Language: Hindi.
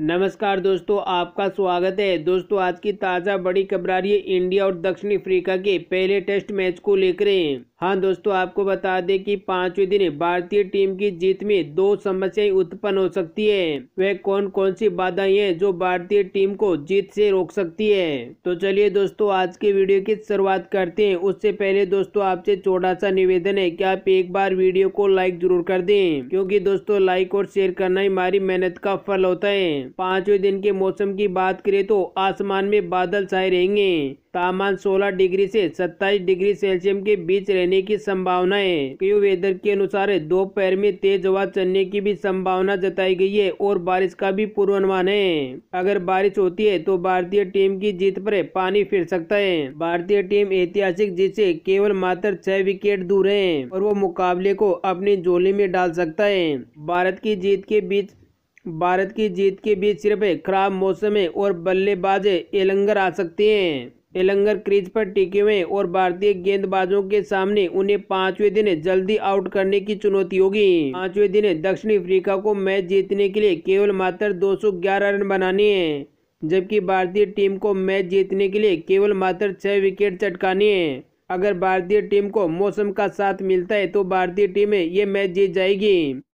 नमस्कार दोस्तों आपका स्वागत है दोस्तों आज की ताज़ा बड़ी खबरारी इंडिया और दक्षिण अफ्रीका के पहले टेस्ट मैच को लेकर हैं हाँ दोस्तों आपको बता दें कि पांचवें दिन भारतीय टीम की जीत में दो समस्याएं उत्पन्न हो सकती है वह कौन कौन सी बाधाएं हैं जो भारतीय टीम को जीत से रोक सकती है तो चलिए दोस्तों आज के वीडियो की शुरुआत करते हैं उससे पहले दोस्तों आपसे छोटा सा निवेदन है की आप एक बार वीडियो को लाइक जरूर कर दें क्योंकि दोस्तों लाइक और शेयर करना ही हमारी मेहनत का फल होता है पांचवें दिन के मौसम की बात करें तो आसमान में बादल छाए रहेंगे तापमान 16 डिग्री से 27 डिग्री सेल्सियस के बीच रहने की संभावना है क्यू वेदर के अनुसार दोपहर में तेज हवा चलने की भी संभावना जताई गई है और बारिश का भी पूर्वानुमान है अगर बारिश होती है तो भारतीय टीम की जीत पर पानी फिर सकता है भारतीय टीम ऐतिहासिक जीत से केवल मात्र छह विकेट दूर है और वो मुकाबले को अपनी झोली में डाल सकता है भारत की जीत के बीच भारत की जीत के बीच सिर्फ खराब मौसम है और बल्लेबाज एलंगर आ सकते हैं एलंगर क्रीज पर टिके हुए और भारतीय गेंदबाजों के सामने उन्हें पांचवें दिन जल्दी आउट करने की चुनौती होगी पांचवें दिन दक्षिण अफ्रीका को मैच जीतने के लिए केवल मात्र 211 रन बनाने हैं जबकि भारतीय टीम को मैच जीतने के लिए केवल मात्र छह विकेट चटकाने हैं अगर भारतीय टीम को मौसम का साथ मिलता है तो भारतीय टीम ये मैच जीत जाएगी